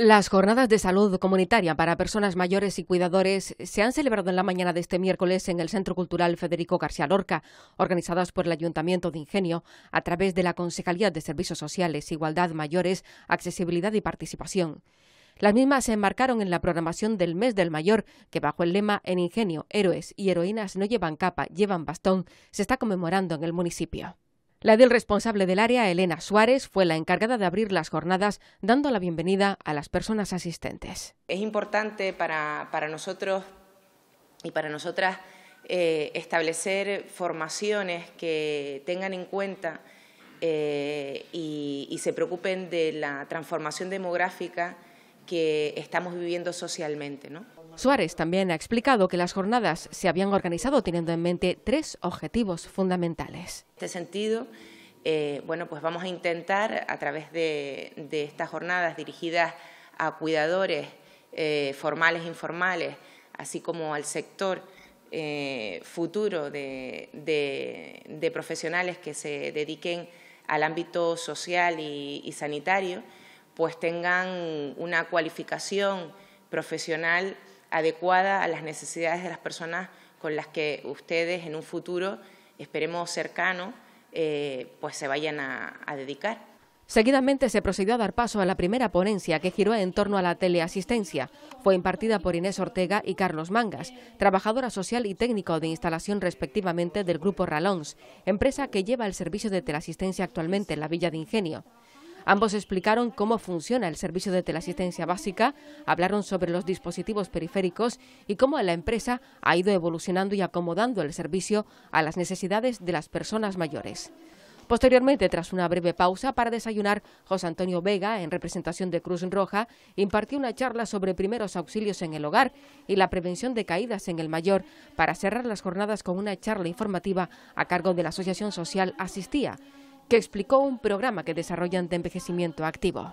Las jornadas de salud comunitaria para personas mayores y cuidadores se han celebrado en la mañana de este miércoles en el Centro Cultural Federico García Lorca, organizadas por el Ayuntamiento de Ingenio a través de la Concejalía de Servicios Sociales, Igualdad, Mayores, Accesibilidad y Participación. Las mismas se enmarcaron en la programación del Mes del Mayor, que bajo el lema En Ingenio, héroes y heroínas no llevan capa, llevan bastón, se está conmemorando en el municipio. La del responsable del área, Elena Suárez, fue la encargada de abrir las jornadas dando la bienvenida a las personas asistentes. Es importante para, nosotros y para nosotras eh, establecer formaciones que tengan en cuenta eh, y, se preocupen de la transformación demográfica que estamos viviendo socialmente. Suárez también ha explicado que las jornadas se habían organizado teniendo en mente tres objetivos fundamentales. En este sentido, eh, bueno, pues vamos a intentar, a través de, estas jornadas dirigidas a cuidadores eh, formales e informales, así como al sector eh, futuro de, profesionales que se dediquen al ámbito social y, y sanitario, pues tengan una cualificación profesional adecuada a las necesidades de las personas con las que ustedes en un futuro, esperemos cercano, eh, pues se vayan a, a dedicar. Seguidamente se procedió a dar paso a la primera ponencia que giró en torno a la teleasistencia. Fue impartida por Inés Ortega y Carlos Mangas, trabajadora social y técnico de instalación respectivamente del Grupo Ralons, empresa que lleva el servicio de teleasistencia actualmente en la Villa de Ingenio. Ambos explicaron cómo funciona el servicio de teleasistencia básica, hablaron sobre los dispositivos periféricos y cómo la empresa ha ido evolucionando y acomodando el servicio a las necesidades de las personas mayores. Posteriormente, tras una breve pausa para desayunar, José Antonio Vega, en representación de Cruz Roja, impartió una charla sobre primeros auxilios en el hogar y la prevención de caídas en el mayor, para cerrar las jornadas con una charla informativa a cargo de la Asociación Social Asistía, que explicó un programa que desarrollan de envejecimiento activo.